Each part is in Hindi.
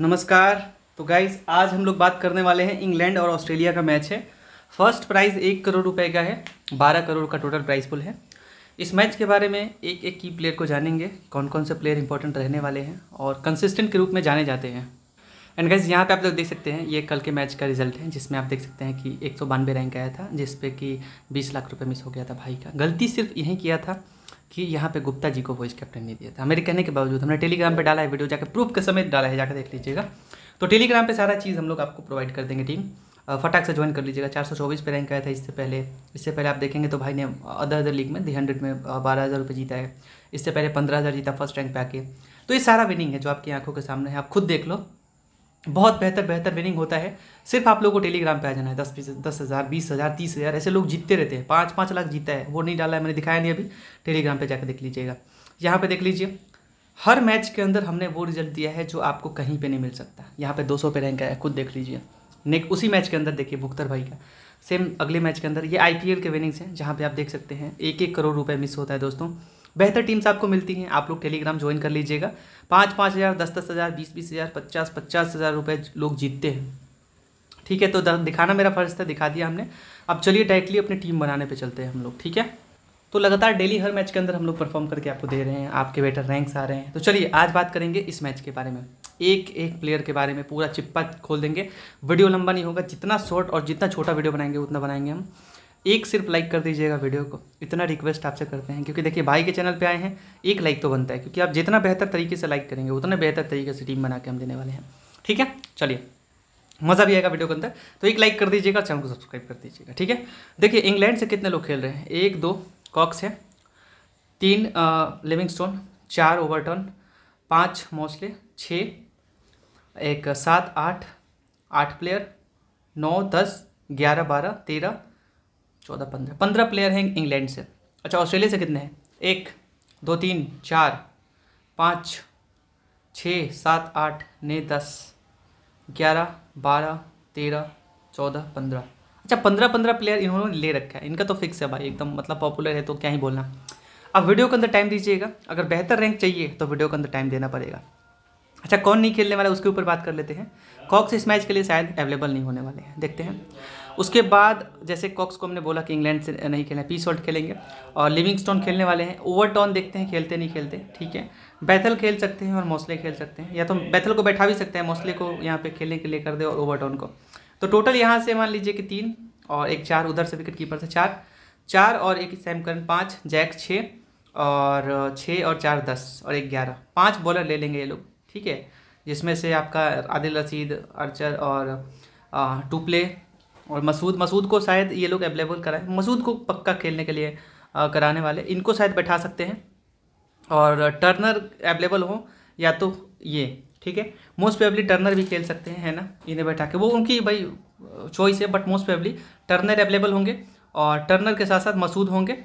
नमस्कार तो गाइज आज हम लोग बात करने वाले हैं इंग्लैंड और ऑस्ट्रेलिया का मैच है फर्स्ट प्राइज़ एक करोड़ रुपए का है बारह करोड़ का टोटल प्राइस पुल है इस मैच के बारे में एक एक की प्लेयर को जानेंगे कौन कौन से प्लेयर इंपॉर्टेंट रहने वाले हैं और कंसिस्टेंट के रूप में जाने जाते हैं एंड गाइज यहाँ पे आप लोग देख सकते हैं ये कल के मैच का रिजल्ट है जिसमें आप देख सकते हैं कि एक रैंक आया था जिसपे कि बीस लाख रुपये मिस हो गया था भाई का गलती सिर्फ यहीं किया था कि यहाँ पे गुप्ता जी को वॉइस कैप्टन नहीं दिया था मेरे कहने के बावजूद हमने टेलीग्राम पे डाला है वीडियो जाकर प्रूफ के समेत डाला है जाकर देख लीजिएगा तो टेलीग्राम पे सारा चीज़ हम लोग आपको प्रोवाइड कर देंगे टीम फटाक से ज्वाइन कर लीजिएगा चार सौ चौबीस पे रैंक आया था इससे पहले इससे पहले आप देखेंगे तो भाई ने अदर अदर लीग में दी हंड्रेड में बारह हज़ार रुपये जीता है इससे पहले पंद्रह हज़ार जीता फर्स्ट रैंक पे आके तो ये सारा विनिंग है जो आपकी आंखों के सामने है आप खुद देख लो बहुत बेहतर बेहतर विनिंग होता है सिर्फ आप लोग को टेलीग्राम पे आ जाना है दस दस हज़ार बीस हज़ार तीस हज़ार ऐसे लोग जीतते रहते हैं पाँच पाँच लाख जीता है वो नहीं डाला है मैंने दिखाया नहीं अभी टेलीग्राम पे जाकर देख लीजिएगा यहाँ पे देख लीजिए हर मैच के अंदर हमने वो रिजल्ट दिया है जो आपको कहीं पर नहीं मिल सकता यहाँ पर दो पे रैंक आया खुद देख लीजिए नेक उसी मैच के अंदर देखिए भुख्तर भाई का सेम अगले मैच के अंदर ये आई के विनिंग्स हैं जहाँ पर आप देख सकते हैं एक एक करोड़ रुपये मिस होता है दोस्तों बेहतर टीम्स आपको मिलती हैं आप लोग टेलीग्राम ज्वाइन कर लीजिएगा पाँच पाँच हज़ार दस दस हज़ार बीस बीस हज़ार पचास पचास हज़ार रुपये लोग जीतते हैं ठीक है तो दिखाना मेरा फर्ज था दिखा दिया हमने अब चलिए डायरेक्टली अपनी टीम बनाने पर चलते हैं हम लोग ठीक है तो लगातार डेली हर मैच के अंदर हम लोग परफॉर्म करके आपको दे रहे हैं आपके बेटर रैंक्स आ रहे हैं तो चलिए आज बात करेंगे इस मैच के बारे में एक एक प्लेयर के बारे में पूरा चिप्पा खोल देंगे वीडियो लंबा नहीं होगा जितना शॉर्ट और जितना छोटा वीडियो बनाएंगे उतना बनाएंगे हम एक सिर्फ लाइक कर दीजिएगा वीडियो को इतना रिक्वेस्ट आपसे करते हैं क्योंकि देखिए भाई के चैनल पे आए हैं एक लाइक तो बनता है क्योंकि आप जितना बेहतर तरीके से लाइक करेंगे उतना बेहतर तरीके से टीम बना के हम देने वाले हैं ठीक है चलिए मज़ा भी आएगा वीडियो के अंदर तो एक लाइक कर दीजिएगा चैनल को सब्सक्राइब कर दीजिएगा ठीक है देखिए इंग्लैंड से कितने लोग खेल रहे हैं एक दो कॉक्स है तीन लिविंगस्टोन चार ओवरटन पाँच मोसले छः एक सात आठ आठ प्लेयर नौ दस ग्यारह बारह तेरह चौदह पंद्रह पंद्रह प्लेयर हैं इंग्लैंड से अच्छा ऑस्ट्रेलिया से कितने हैं एक दो तीन चार पाँच छः सात आठ नौ दस ग्यारह बारह तेरह चौदह पंद्रह अच्छा पंद्रह पंद्रह प्लेयर इन्होंने ले रखा है इनका तो फिक्स है भाई एकदम मतलब पॉपुलर है तो क्या ही बोलना अब वीडियो के अंदर टाइम दीजिएगा अगर बेहतर रैंक चाहिए तो वीडियो के अंदर टाइम देना पड़ेगा अच्छा कौन नहीं खेलने वाला उसके ऊपर बात कर लेते हैं कॉक्स इस मैच के लिए शायद अवेलेबल नहीं होने वाले हैं देखते हैं उसके बाद जैसे कॉक्स को हमने बोला कि इंग्लैंड से नहीं खेलना पी सॉल्ट खेलेंगे और लिविंगस्टोन खेलने वाले हैं ओवरटॉन देखते हैं खेलते नहीं खेलते ठीक है बैथल खेल सकते हैं और मौसले खेल सकते हैं या तो बैथल को बैठा भी सकते हैं मौसले को यहाँ पे खेलने के लिए कर दे और ओवरटॉन को तो टोटल यहाँ से मान लीजिए कि तीन और एक चार उधर से विकेट कीपर से चार चार और एक सैम करन पाँच जैक छः और छः और चार दस और एक ग्यारह पाँच बॉलर ले लेंगे ये लोग ठीक है जिसमें से आपका आदिल रशीद अर्चर और टूपले और मसूद मसूद को शायद ये लोग अवेलेबल कराएं मसूद को पक्का खेलने के लिए कराने वाले इनको शायद बैठा सकते हैं और टर्नर अवेलेबल हो या तो ये ठीक है मोस्ट पेबली टर्नर भी खेल सकते हैं है ना इन्हें बैठा के वो उनकी भाई चॉइस है but most probably turner available होंगे और टर्नर के साथ साथ मसूद होंगे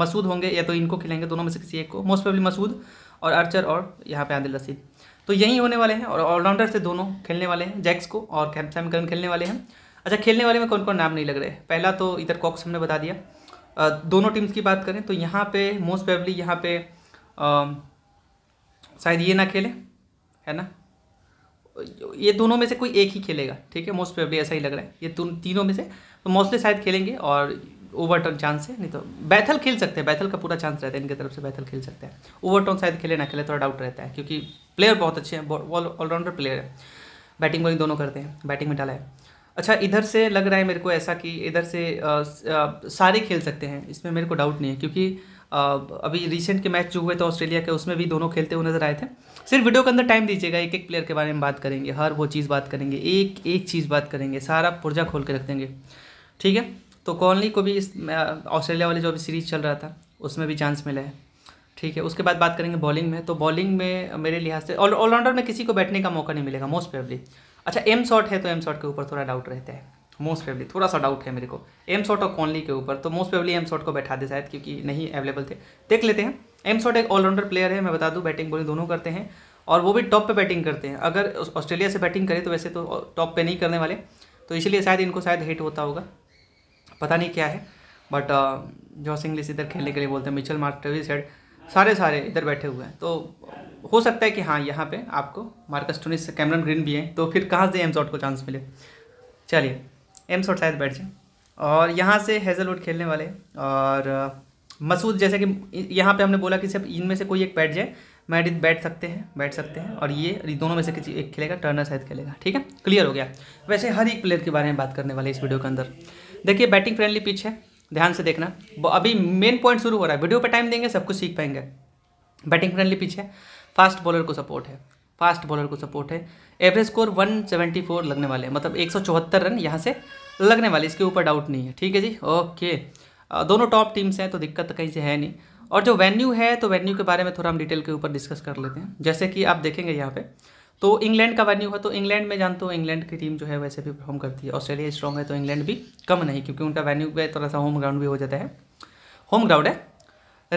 मसूद होंगे या तो इनको खेलेंगे दोनों में से किसी एक को मोस्ट पेबली मसूद और अर्चर और यहाँ पे आदिल रसीद तो यही होने वाले हैं और ऑलराउंडर से दोनों खेलने वाले हैं जैक्स को और कैम्पसैम करन खेलने वाले हैं अच्छा खेलने वाले में कौन कौन नाम नहीं लग रहे पहला तो इधर कॉक्स हमने बता दिया दोनों टीम्स की बात करें तो यहाँ पे मोस्ट पेबली यहाँ पे शायद ये ना खेले है ना ये दोनों में से कोई एक ही खेलेगा ठीक है मोस्ट पेबली ऐसा ही लग रहा है ये तीनों में से तो मोस्टली शायद खेलेंगे और ओवर टर्न चांस है नहीं तो बैथल खेल सकते हैं बैथल का पूरा चांस रहता है इनकी तरफ से बैथल खेल सकते हैं ओवर टर्न शायद खेले ना खेले थोड़ा डाउट रहता है क्योंकि प्लेयर बहुत अच्छे हैं ऑलराउंडर प्लेयर है बैटिंग बॉलिंग दोनों करते हैं बैटिंग में डाला है अच्छा इधर से लग रहा है मेरे को ऐसा कि इधर से आ, सारे खेल सकते हैं इसमें मेरे को डाउट नहीं है क्योंकि आ, अभी रिसेंट के मैच जो हुए थे ऑस्ट्रेलिया के उसमें भी दोनों खेलते हुए नजर आए थे सिर्फ वीडियो के अंदर टाइम दीजिएगा एक एक प्लेयर के बारे में बात करेंगे हर वो चीज़ बात करेंगे एक एक चीज़ बात करेंगे सारा पुर्जा खोल के रख देंगे ठीक है तो कॉलनी को भी इस ऑस्ट्रेलिया वाले जो भी सीरीज चल रहा था उसमें भी चांस मिला है ठीक है उसके बाद बात करेंगे बॉलिंग में तो बॉलिंग में मेरे लिहाज से ऑलराउंडर में किसी को बैठने का मौका नहीं मिलेगा मोस्ट फेवरी अच्छा एम शॉट है तो एम शॉट के ऊपर थोड़ा डाउट रहता है मोस्ट प्रेबली थोड़ा सा डाउट है मेरे को एम शॉट और कॉनली के ऊपर तो मोस्ट प्रेबली एम शॉट को बैठा दे शायद क्योंकि नहीं अवेलेबल थे देख लेते हैं एम शॉट एक ऑलराउंडर प्लेयर है मैं बता दूँ बैटिंग बॉलिंग दोनों करते हैं और वो भी टॉप पे बैटिंग करते हैं अगर ऑस्ट्रेलिया से बैटिंग करें तो वैसे तो टॉप पे नहीं करने वाले तो इसलिए शायद इनको शायद हिट होता होगा पता नहीं क्या है बट जॉस इंग्लिस इधर खेलने के लिए बोलते हैं मिचल मार्क ट्रेविस हेड सारे सारे इधर बैठे हुए हैं तो हो सकता है कि हाँ यहाँ पे आपको मार्कस टूनिस कैमरन ग्रीन भी हैं तो फिर कहाँ से एम शॉट को चांस मिले चलिए एम शॉट शायद बैठ जाए और यहाँ से हेजलवुड खेलने वाले और मसूद जैसे कि यहाँ पे हमने बोला कि सिर्फ इनमें से कोई एक बैठ जाए मैडिथ बैठ सकते हैं बैठ सकते हैं और ये दोनों में से किसी एक खेलेगा टर्नर शायद खेलेगा ठीक है क्लियर हो गया वैसे हर एक प्लेयर के बारे में बात करने वाले इस वीडियो के अंदर देखिए बैटिंग फ्रेंडली पिच है ध्यान से देखना अभी मेन पॉइंट शुरू हो रहा है वीडियो पर टाइम देंगे सब कुछ सीख पाएंगे बैटिंग फ्रेंडली पिच है फास्ट बॉलर को सपोर्ट है फास्ट बॉलर को सपोर्ट है एवरेज स्कोर 174 लगने वाले हैं मतलब 174 रन यहाँ से लगने वाले इसके ऊपर डाउट नहीं है ठीक है जी ओके दोनों टॉप टीम्स हैं तो दिक्कत तो कहीं से है नहीं और जो वेन्यू है तो वेन्यू के बारे में थोड़ा हम डिटेल के ऊपर डिस्कस कर लेते हैं जैसे कि आप देखेंगे यहाँ पर तो इंग्लैंड का वेन्यू है तो इंग्लैंड में जानते हो इंग्लैंड की टीम जो है वैसे भी परफॉर्म करती है ऑस्ट्रेलिया स्ट्रॉन्ग है तो इंग्लैंड भी कम नहीं क्योंकि उनका वेन्यू भी थोड़ा सा होम ग्राउंड भी हो जाता है होम ग्राउंड है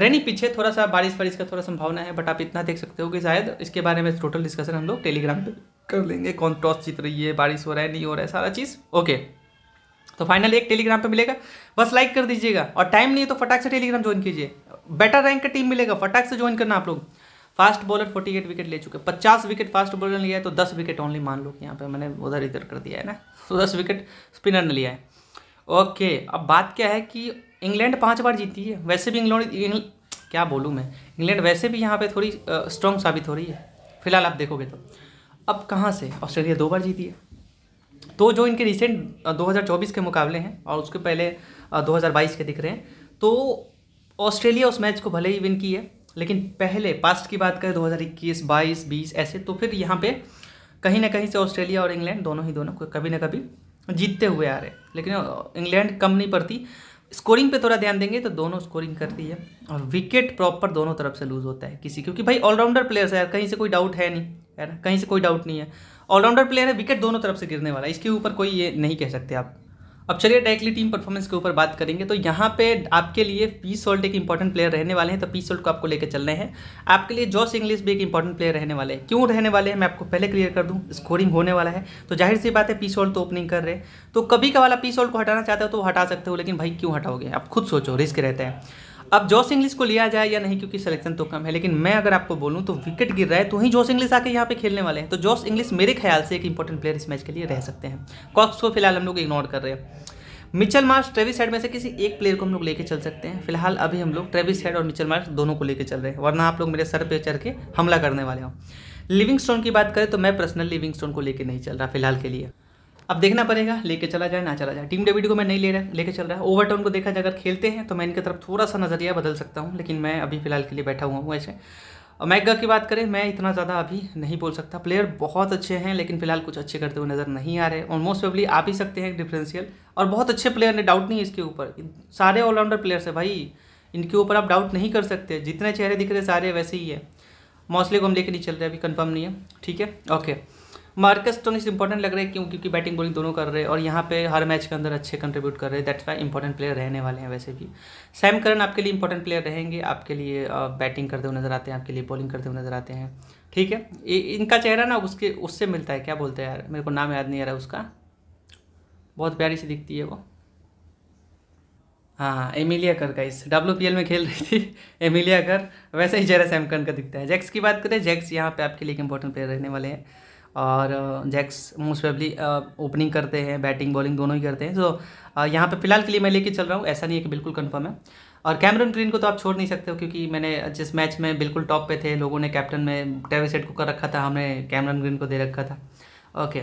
रेनी पीछे थोड़ा सा बारिश वारिश का थोड़ा संभावना है बट आप इतना देख सकते हो कि शायद इसके बारे में टोटल डिस्कशन हम लोग टेलीग्राम पर कर लेंगे कौन टॉस जीत रही है बारिश हो रहा है नहीं हो रहा है सारा चीज़ ओके तो फाइनल एक टेलीग्राम पे मिलेगा बस लाइक कर दीजिएगा और टाइम नहीं है तो फटाक से टेलीग्राम ज्वाइन कीजिए बेटर रैंक का टीम मिलेगा फटाक से ज्वाइन करना आप लोग फास्ट बॉलर 48 विकेट ले चुके पचास विकेट फास्ट बॉलर ने लिया है तो दस विकेट ओनली मान लो कि यहाँ पे मैंने उधर इधर कर दिया है ना तो दस विकेट स्पिनर ने लिया है ओके अब बात क्या है कि इंग्लैंड पाँच बार जीती है वैसे भी इंग्लैंड क्या बोलूँ मैं इंग्लैंड वैसे भी यहाँ पर थोड़ी स्ट्रॉन्ग साबित हो रही है फिलहाल आप देखोगे तो अब कहाँ से ऑस्ट्रेलिया दो बार जीती है तो जो इनके रिसेंट 2024 के मुकाबले हैं और उसके पहले 2022 के दिख रहे हैं तो ऑस्ट्रेलिया उस मैच को भले ही विन की है लेकिन पहले पास्ट की बात करें 2021, 22, 20 ऐसे तो फिर यहाँ पे कहीं ना कहीं से ऑस्ट्रेलिया और इंग्लैंड दोनों ही दोनों कभी ना कभी जीतते हुए आ रहे लेकिन इंग्लैंड कम नहीं पड़ती स्कोरिंग पे थोड़ा ध्यान देंगे तो दोनों स्कोरिंग करती है और विकेट प्रॉपर दोनों तरफ से लूज होता है किसी क्योंकि भाई ऑलराउंडर प्लेयर्स है यार कहीं से कोई डाउट है नहीं है ना कहीं से कोई डाउट नहीं है ऑलराउंडर प्लेयर है विकेट दोनों तरफ से गिरने वाला इसके ऊपर कोई ये नहीं कह सकते आप अब चलिए डायरेक्टली टीम परफॉर्मेंस के ऊपर बात करेंगे तो यहाँ पे आपके लिए पी सोल्ट एक इंपॉर्टेंट प्लेयर रहने वाले हैं तो पी सोल्ट को आपको लेकर चलने हैं आपके लिए जॉस इंग्लिश भी एक इंपॉर्टेंट प्लेयर रहने वाले हैं क्यों रहने वाले हैं मैं आपको पहले क्लियर कर दूँ स्कोरिंग होने वाला है तो जाहिर सी बात है पी सोल्ट तो ओपनिंग कर रहे हैं तो कभी का वाला पी सोल्ट को हटाना चाहते हो तो हटा सकते हो लेकिन भाई क्यों हटाओगे आप खुद सोचो रिस्क रहता है अब जॉस इंग्लिश को लिया जाए या नहीं क्योंकि सिलेक्शन तो कम है लेकिन मैं अगर आपको बोलूँ तो विकेट गिर रहा है तो ही जॉस इंग्लिश आके यहाँ पे खेलने वाले हैं तो जॉस इंग्लिश मेरे ख्याल से एक इंपॉर्टेंट प्लेयर इस मैच के लिए रह सकते हैं कॉक्स को फिलहाल हम लोग इग्नोर कर रहे हैं मिचल मार्च ट्रेविस हेड में से किसी एक प्लेयर को हम लोग लेके चल सकते हैं फिलहाल अभी हम लोग ट्रेविस हेड और मिचल मार्च दोनों को लेकर चल रहे हैं वरना आप लोग मेरे सर पर चढ़ के हमला करने वाले हो लिविंग स्टोन की बात करें तो मैं पर्सनल लिविंग स्टोन को लेकर नहीं चल रहा फिलहाल के लिए अब देखना पड़ेगा लेके चला जाए ना चला जाए टीम डेविड को मैं नहीं ले रहा लेके चल रहा है ओवरटोन को देखा जाए अगर खेलते हैं तो मैं इनकी तरफ थोड़ा सा नज़रिया बदल सकता हूँ लेकिन मैं अभी फिलहाल के लिए बैठा हुआ हूँ ऐसे और मैगा की बात करें मैं इतना ज़्यादा अभी नहीं बोल सकता प्लेयर बहुत अच्छे हैं लेकिन फिलहाल कुछ अच्छे करते हुए नज़र नहीं आ रहे और मोस्ट प्रोबली आ भी सकते हैं डिफरेंशियल और बहुत अच्छे प्लेयर ने डाउट नहीं इसके ऊपर सारे ऑलराउंडर प्लेयर्स है भाई इनके ऊपर आप डाउट नहीं कर सकते जितने चेहरे दिख रहे सारे वैसे ही है मोस्टली को हम लेकर नहीं चल रहे अभी कन्फर्म नहीं है ठीक है okay Marcus Stoinis important लग रहे हैं क्यों क्योंकि बैटिंग बॉलिंग दोनों कर रहे हैं और यहाँ पे हर मैच के अंदर अच्छे कंट्रीब्यूट कर रहे हैं दैट्स वाई इंपॉर्टेंट प्लेयर रहने वाले हैं वैसे भी सैम करन आपके लिए इंपॉर्टेंट प्लेयर रहेंगे आपके लिए बैटिंग करते हुए नजर आते हैं आपके लिए बॉलिंग करते हुए नजर आते हैं ठीक है इनका चेहरा ना उसके उससे मिलता है क्या बोलते हैं यार मेरे को नाम याद नहीं आ रहा उसका बहुत प्यारी सी दिखती है वो हाँ एमिलिया हाँ, कर का इस डब्ल्यू में खेल रही थी एमिलिया कर वैसे ही जरा सैमकन का दिखता है जैक्स की बात करें जैक्स यहाँ पे आपके लिए इंपॉर्टेंट प्लेयर रहने वाले हैं और जैक्स मोस्ट प्रोबली ओपनिंग करते हैं बैटिंग बॉलिंग दोनों ही करते हैं सो यहाँ पे फिलहाल के लिए मैं लेके चल रहा हूँ ऐसा नहीं है कि बिल्कुल कंफर्म है और कैमरन ग्रीन को तो आप छोड़ नहीं सकते हो क्योंकि मैंने जिस मैच में बिल्कुल टॉप पे थे लोगों ने कैप्टन में टेविस सेट को कर रखा था हमने कैमरन ग्रीन को दे रखा था ओके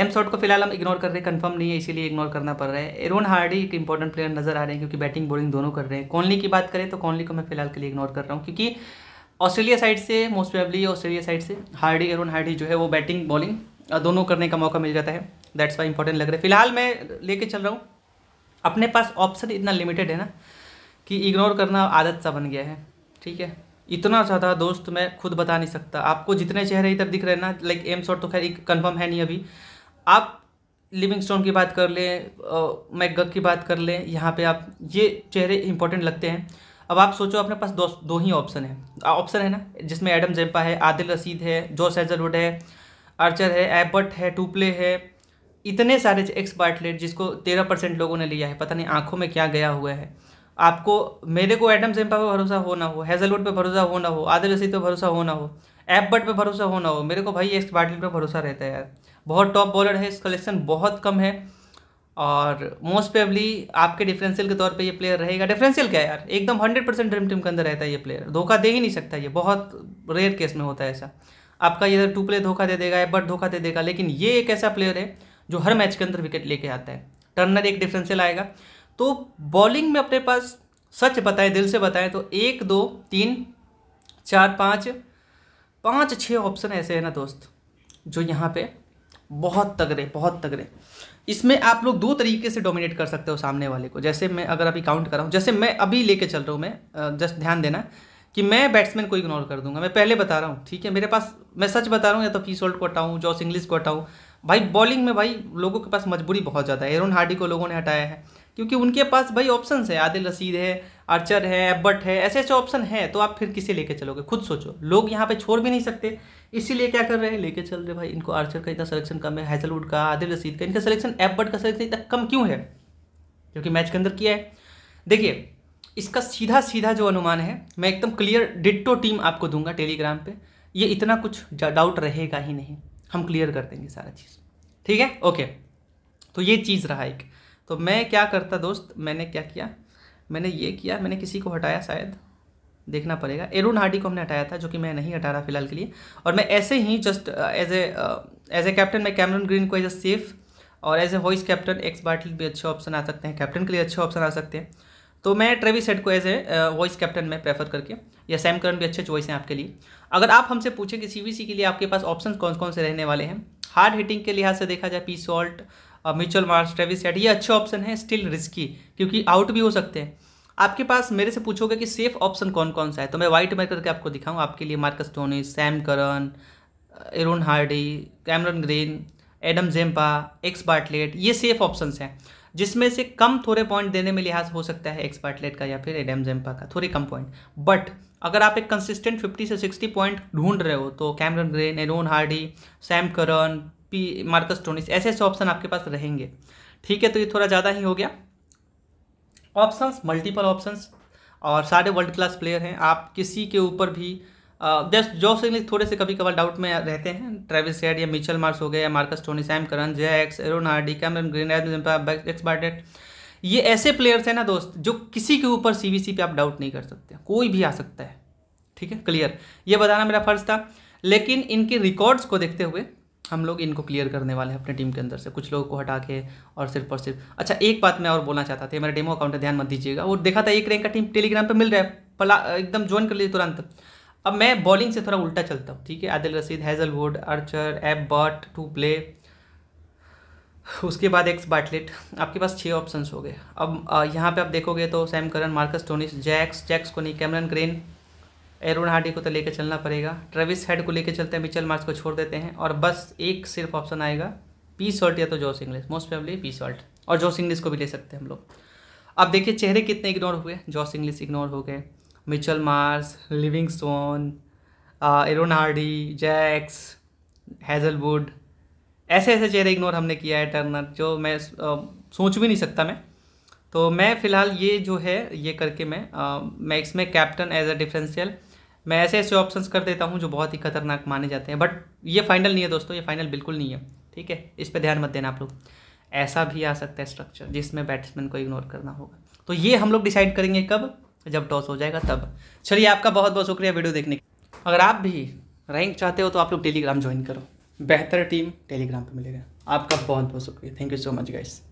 एम शॉट को फिलहाल हम इग्नोर कर रहे हैं कन्फर्म नहीं है इसीलिए इग्नोर करना पड़ रहा है एरोन हार्डी एक इंपॉर्टेंट प्लेयर नजर आ रहे हैं क्योंकि बैटिंग बॉलिंग दोनों कर रहे हैं कॉनली की बात करें तो कॉनली को मैं फिलहाल के लिए इग्नोर कर रहा हूँ क्योंकि ऑस्ट्रेलिया साइड से मोस्ट प्रेबली ऑस्ट्रेलिया साइड से हार्डी एरोन हार्डी जो है वो बैटिंग बॉलिंग दोनों करने का मौका मिल जाता है दैट्स वाई इंपॉर्टेंट लग रहा है फिलहाल मैं लेके चल रहा हूँ अपने पास ऑप्शन इतना लिमिटेड है ना कि इग्नोर करना आदत सा बन गया है ठीक है इतना ज़्यादा दोस्त मैं खुद बता नहीं सकता आपको जितने चेहरे इधर दिख रहे हैं ना लाइक एम शॉट तो खैर एक कन्फर्म है नहीं अभी आप लिविंग स्टोन की बात कर लें मैकग की बात कर लें यहाँ पे आप ये चेहरे इंपॉर्टेंट लगते हैं अब आप सोचो अपने पास दो दो ही ऑप्शन है ऑप्शन है ना जिसमें एडम जेम्पा है आदिल रसीद है जॉस हेजलवुड है आर्चर है एबर्ट है टूपले है इतने सारे एक्स बार्टलेट जिसको तेरह परसेंट लोगों ने लिया है पता नहीं आंखों में क्या गया हुआ है आपको मेरे को एडम जेम्पा पर भरोसा हो ना हो हेजलवुड पर भरोसा हो ना हो आदिल रसीद पर भरोसा हो ना हो एबर्ट पर भरोसा हो ना हो मेरे को भाई एक्स बार्टलेट पर भरोसा रहता है यार बहुत टॉप बॉलर है इस कलेक्शन बहुत कम है और मोस्ट पेबली आपके डिफरेंशियल के तौर पे ये प्लेयर रहेगा डिफरेंशियल क्या यार एकदम हंड्रेड परसेंट ड्रीम टीम के अंदर रहता है ये प्लेयर धोखा दे ही नहीं सकता ये बहुत रेयर केस में होता है ऐसा आपका ये टू प्ले धोखा दे देगा या बट धोखा दे देगा लेकिन ये एक ऐसा प्लेयर है जो हर मैच के अंदर विकेट लेके आता है टर्नर एक डिफरेंशियल आएगा तो बॉलिंग में अपने पास सच बताएं दिल से बताएं तो एक दो तीन चार पाँच पाँच छः ऑप्शन ऐसे हैं ना दोस्त जो यहाँ पे बहुत तगड़े बहुत तगड़े इसमें आप लोग दो तरीके से डोमिनेट कर सकते हो सामने वाले को जैसे मैं अगर अभी काउंट कर रहा हूँ जैसे मैं अभी लेके चल रहा हूँ मैं जस्ट ध्यान देना कि मैं बैट्समैन को इग्नोर कर दूंगा मैं पहले बता रहा हूँ ठीक है मेरे पास मैं सच बता रहा हूँ या तो फीस होल्ड को हटाऊँ जॉस इंग्लिस को हटाऊँ भाई बॉलिंग में भाई लोगों के पास मजबूरी बहुत ज़्यादा है एरोन हार्डी को लोगों ने हटाया है क्योंकि उनके पास भाई ऑप्शंस है आदिल रसीद है आर्चर है एबट है ऐसे ऐसे ऑप्शन है तो आप फिर किसे लेके चलोगे खुद सोचो लोग यहाँ पे छोड़ भी नहीं सकते इसीलिए क्या कर रहे हैं लेके चल रहे भाई इनको आर्चर का इतना सलेक्शन कम है हैजलवुड का आदिल रसीद का इनका सलेक्शन एबट का सलेक्शन इतना कम क्यों है क्योंकि मैच के अंदर किया है देखिए इसका सीधा सीधा जो अनुमान है मैं एकदम क्लियर डिट्टो टीम आपको दूंगा टेलीग्राम पर ये इतना कुछ डाउट रहेगा ही नहीं हम क्लियर कर देंगे सारा चीज़ ठीक है ओके तो ये चीज़ रहा एक तो मैं क्या करता दोस्त मैंने क्या किया मैंने ये किया मैंने किसी को हटाया शायद देखना पड़ेगा एरून हार्डी को हमने हटाया था जो कि मैं नहीं हटा रहा फिलहाल के लिए और मैं ऐसे ही just as a as a captain मैं कैमरन ग्रीन को एज ए सेफ और as a vice captain X Bartlett भी अच्छे ऑप्शन आ सकते हैं कैप्टन के लिए अच्छे ऑप्शन आ सकते हैं तो मैं ट्रेवी सेट को एज ए वॉइस कैप्टन में प्रेफर करके या सैम करन भी अच्छे चॉइस हैं आपके लिए अगर आप हमसे पूछें कि सी के लिए आपके पास ऑप्शन कौन कौन से रहने वाले हैं हार्ड हिटिंग के लिहाज से देखा जाए P Salt Mitchell Marsh Travis Head ये अच्छे ऑप्शन है स्टिल रिस्की क्योंकि आउट भी हो सकते हैं आपके पास मेरे से पूछोगे कि सेफ ऑप्शन कौन कौन सा है तो मैं वाइट मैक करके आपको दिखाऊँ आपके लिए Marcus Stoinis Sam Curran Aaron Hardie Cameron Green Adam Zampa X Bartlett ये सेफ ऑप्शंस हैं जिसमें से कम थोड़े पॉइंट देने में लिहाज हो सकता है एक्स बार्टलेट का या फिर एडम जेम्पा का थोड़े कम पॉइंट बट अगर आप एक कंसिस्टेंट 50 से 60 पॉइंट ढूंढ रहे हो तो Cameron Green Aaron Hardie Sam Curran P Marcus Stoinis ऐसे ऐसे ऑप्शन आपके पास रहेंगे ठीक है तो ये थोड़ा ज़्यादा ही हो गया ऑप्शंस मल्टीपल ऑप्शंस और सारे वर्ल्ड क्लास प्लेयर हैं आप किसी के ऊपर भी जस्ट जो से थोड़े से कभी कभार डाउट में रहते हैं ट्रेविस सेड या मिचल मार्स हो गए या Marcus Stoinis M Curran Jacks Aaron Hardie Cameron Green X Bartlett ये ऐसे प्लेयर्स हैं ना दोस्त जो किसी के ऊपर सी बी आप डाउट नहीं कर सकते कोई भी आ सकता है ठीक है क्लियर ये बताना मेरा फर्ज था लेकिन इनके रिकॉर्ड्स को देखते हुए हम लोग इनको क्लियर करने वाले हैं अपने टीम के अंदर से कुछ लोगों को हटा के और सिर्फ और सिर्फ अच्छा एक बात मैं और बोलना चाहता था मेरा डेमो अकाउंट है ध्यान मत दीजिएगा वो देखा था एक रैंक का टीम टेलीग्राम पर मिल रहा है पला एकदम ज्वाइन कर लीजिए तुरंत अब मैं बॉलिंग से थोड़ा उल्टा चलता हूँ ठीक है Adil Rashid Hazlewood Archer Abbott to play उसके बाद एक्स बाटलेट आपके पास छः ऑप्शंस हो गए अब यहाँ पे आप देखोगे तो Sam Curran Marcus Stoinis Jacks Jacks नहीं कैमरन ग्रेन एरोन हार्डी को तो लेकर चलना पड़ेगा ट्रेविस हेड को लेकर चलते हैं मिचल मार्च को छोड़ देते हैं और बस एक सिर्फ ऑप्शन आएगा पी सॉल्ट या तो Jos Inglis most probably P Salt और जॉस इंग्लिश को भी ले सकते हैं हम लोग अब देखिए चेहरे कितने इग्नोर हुए जॉस इंग्लिश इग्नोर हो गए Mitchell Marsh Livingstone Aaron Hardie Jacks Hazlewood ऐसे ऐसे चेहरे इग्नोर हमने किया है टर्नर जो मैं सोच भी नहीं सकता मैं तो मैं फ़िलहाल ये जो है ये करके मैं मैक्स में कैप्टन एज अ डिफरेंशियल मैं ऐसे ऐसे ऑप्शंस कर देता हूँ जो बहुत ही खतरनाक माने जाते हैं बट ये फाइनल नहीं है दोस्तों ये फाइनल बिल्कुल नहीं है ठीक है इस पर ध्यान मत देना आप लोग ऐसा भी आ सकता है स्ट्रक्चर जिसमें बैट्समैन को इग्नोर करना होगा तो ये हम लोग डिसाइड करेंगे कब जब टॉस हो जाएगा तब चलिए आपका बहुत बहुत शुक्रिया वीडियो देखने का अगर आप भी रैंक चाहते हो तो आप लोग टेलीग्राम ज्वाइन करो बेहतर टीम टेलीग्राम पर मिलेगा आपका बहुत बहुत शुक्रिया thank you so much guys